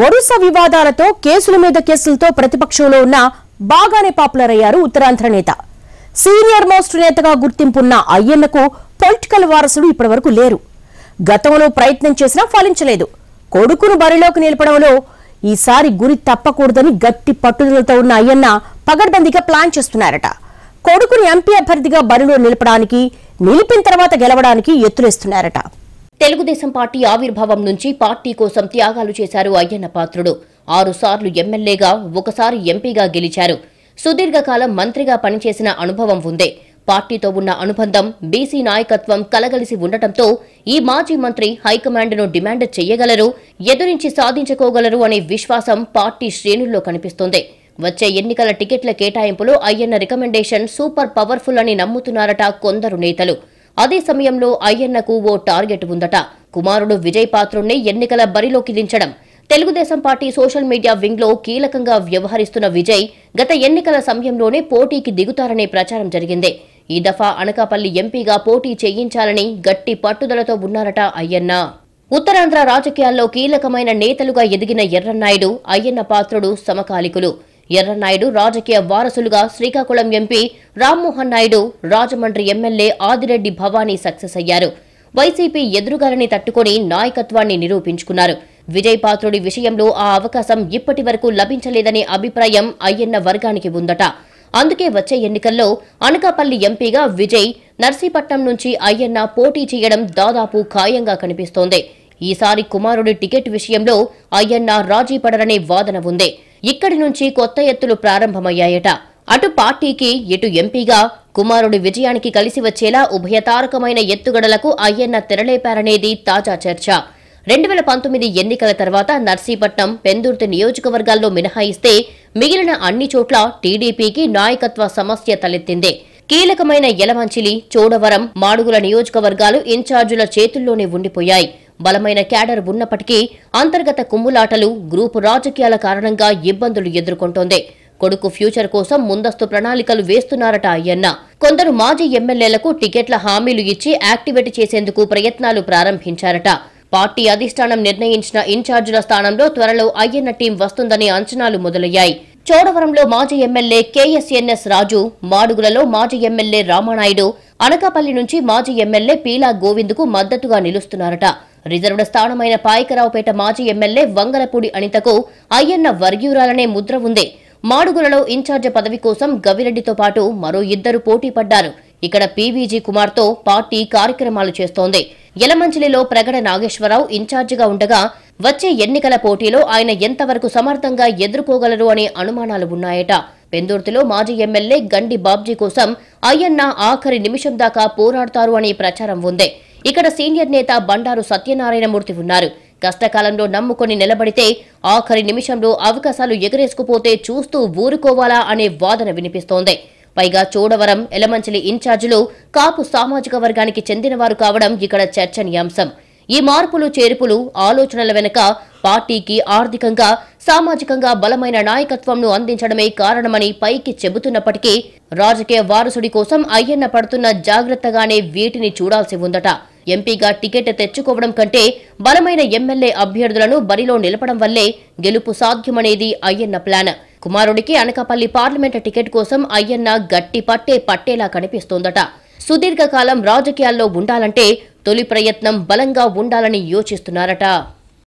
వరుస వివాదాలతో కేసుల మీద కేసులతో ప్రతిపక్షంలో ఉన్న బాగానే పాపులర్ అయ్యారు ఉత్తరాంధ్ర నేత సీనియర్ మోస్ట్ నేతగా గుర్తింపున్న అయ్యన్నకు పొలిటికల్ వారసుడు ఇప్పటివరకు లేరు గతంలో ప్రయత్నం చేసినా ఫలించలేదు కొడుకును బరిలోకి నిలపడంలో ఈసారి గురి తప్పకూడదని గట్టి పట్టుదలతో ఉన్న అయ్యన్న పగడ్బందీగా ప్లాన్ చేస్తున్నారట కొడుకుని ఎంపీ అభ్యర్థిగా బరిలో నిలపడానికి నిలిపిన తర్వాత గెలవడానికి ఎత్తులేస్తున్నారట తెలుగుదేశం పార్టీ ఆవిర్భావం నుంచి పార్టీ కోసం త్యాగాలు చేశారు అయ్యన్న పాత్రుడు ఆరుసార్లు ఎమ్మెల్యేగా ఒకసారి ఎంపీగా గెలిచారు సుదీర్ఘకాలం మంత్రిగా పనిచేసిన అనుభవం ఉందే పార్టీతో ఉన్న అనుబంధం బీసీ నాయకత్వం కలగలిసి ఉండటంతో ఈ మాజీ మంత్రి హైకమాండ్ను డిమాండ్ చేయగలరు ఎదురించి సాధించుకోగలరు అనే విశ్వాసం పార్టీ శ్రేణుల్లో కనిపిస్తోంది వచ్చే ఎన్నికల టికెట్ల కేటాయింపులో అయ్యన్న రికమెండేషన్ సూపర్ పవర్ఫుల్ అని నమ్ముతున్నారట కొందరు నేతలు అదే సమయంలో అయ్యన్నకు ఓ టార్గెట్ ఉందట కుమారుడు విజయ్ పాత్రుణ్ణి ఎన్నికల బరిలోకి దించడం తెలుగుదేశం పార్టీ సోషల్ మీడియా వింగ్లో కీలకంగా వ్యవహరిస్తున్న విజయ్ గత ఎన్నికల సమయంలోనే పోటీకి దిగుతారనే ప్రచారం జరిగింది ఈ దఫా అనకాపల్లి ఎంపీగా పోటీ చేయించాలని గట్టి పట్టుదలతో ఉన్నారట అయ్యన్న ఉత్తరాంధ్ర రాజకీయాల్లో కీలకమైన నేతలుగా ఎదిగిన ఎర్రన్నాయుడు అయ్యన్న పాత్రుడు సమకాలికులు ఎర్రనాయుడు రాజకీయ వారసులుగా Srikakulam MP Rammohan Naidu Rajahmundry MLA Adireddy Bhavani success అయ్యారు వైసీపీ ఎదురుగాలని తట్టుకుని నాయకత్వాన్ని నిరూపించుకున్నారు విజయ్ పాత్రుడి విషయంలో ఆ అవకాశం ఇప్పటి వరకు లభించలేదనే అభిప్రాయం అయ్యన్న వర్గానికి ఉందట అందుకే వచ్చే ఎన్నికల్లో అనకాపల్లి ఎంపీగా విజయ్ నర్సీపట్నం నుంచి అయ్యన్న పోటీ చేయడం దాదాపు ఖాయంగా కనిపిస్తోంది ఈసారి కుమారుడి టికెట్ విషయంలో అయ్యన్న రాజీ పడరనే వాదన ఉంది ఇక్కడి నుంచి కొత్త ఎత్తులు ప్రారంభమయ్యాయట అటు పార్టీకి ఇటు ఎంపీగా కుమారుడి విజయానికి కలిసి వచ్చేలా ఉభయ తారకమైన ఎత్తుగడలకు అయ్యన్న తెరలేపారనేది తాజా చర్చ రెండు వేల పంతొమ్మిది ఎన్నికల తర్వాత నర్సీపట్నం పెందుర్తి నియోజకవర్గాల్లో మినహాయిస్తే మిగిలిన అన్ని చోట్ల టీడీపీకి నాయకత్వ సమస్య తలెత్తింది కీలకమైన యలమంచిలి చోడవరం మాడుగుల నియోజకవర్గాలు ఇన్ఛార్జుల చేతుల్లోనే ఉండిపోయాయి బలమైన క్యాడర్ ఉన్నప్పటికీ అంతర్గత కుమ్ములాటలు గ్రూపు రాజకీయాల కారణంగా ఇబ్బందులు ఎదుర్కొంటోంది కొడుకు ఫ్యూచర్ కోసం ముందస్తు ప్రణాళికలు వేస్తున్నారట అయ్యన్న కొందరు మాజీ ఎమ్మెల్యేలకు టికెట్ల హామీలు ఇచ్చి యాక్టివేట్ చేసేందుకు ప్రయత్నాలు ప్రారంభించారట పార్టీ అధిష్టానం నిర్ణయించిన ఇన్ఛార్జీల స్థానంలో త్వరలో అయ్యన్న టీం వస్తుందని అంచనాలు మొదలయ్యాయి చోడవరంలో మాజీ ఎమ్మెల్యే కేఎస్ఎన్ఎస్ రాజు మాడుగులలో మాజీ ఎమ్మెల్యే రామానాయుడు అనకాపల్లి నుంచి మాజీ ఎమ్మెల్యే పీలా గోవింద్కు మద్దతుగా నిలుస్తున్నారట రిజర్వ్డ్ స్థానమైన పాయకరావుపేట మాజీ ఎమ్మెల్యే వంగలపూడి అనితకు అయ్యన్న వర్గీయురాలనే ముద్ర ఉంది మాడుగులలో ఇన్ఛార్జి పదవి కోసం గవిరెడ్డితో పాటు మరో ఇద్దరు పోటీ పడ్డారు ఇక్కడ పీవీజీ కుమార్తో పార్టీ కార్యక్రమాలు చేస్తోంది యలమంచిలిలో ప్రగడ నాగేశ్వరరావు ఇన్ఛార్జిగా ఉండగా వచ్చే ఎన్నికల పోటీలో ఆయన ఎంతవరకు సమర్థంగా ఎదుర్కోగలరు అనే అనుమానాలు ఉన్నాయట పెందుర్తిలో మాజీ ఎమ్మెల్యే గండి బాబ్జీ కోసం అయ్యన్న ఆఖరి నిమిషం దాకా పోరాడతారు అనే ప్రచారం ఉంది ఇక్కడ సీనియర్ నేత బండారు సత్యనారాయణమూర్తి ఉన్నారు కష్టకాలంలో నమ్ముకొని నిలబడితే ఆఖరి నిమిషంలో అవకాశాలు ఎగరేసుకుపోతే చూస్తూ ఊరుకోవాలా అనే వాదన వినిపిస్తోంది పైగా చూడవరం ఎలమంచిలి ఇన్ఛార్జీలు కాపు సామాజిక వర్గానికి చెందినవారు కావడం ఇక్కడ చర్చనీయాంశం ఈ మార్పులు చేర్పులు ఆలోచనల వెనుక పార్టీకి ఆర్థికంగా సామాజికంగా బలమైన నాయకత్వంను అందించడమే కారణమని పైకి చెబుతున్నప్పటికీ రాజకీయ వారసుడి కోసం అయ్యన్న పడుతున్న జాగ్రత్తగానే వీటిని చూడాల్సి ఉందట ఎంపీగా టికెట్ తెచ్చుకోవడం కంటే బలమైన ఎమ్మెల్యే అభ్యర్థులను బరిలో నిలపడం వల్లే గెలుపు సాధ్యమనేది అయ్యన్న ప్లాన్ కుమారుడికి అనకాపల్లి పార్లమెంటు టికెట్ కోసం అయ్యన్న గట్టి పట్టే పట్టేలా కనిపిస్తోందట సుదీర్ఘకాలం రాజకీయాల్లో ఉండాలంటే తొలి ప్రయత్నం బలంగా ఉండాలని యోచిస్తున్నారట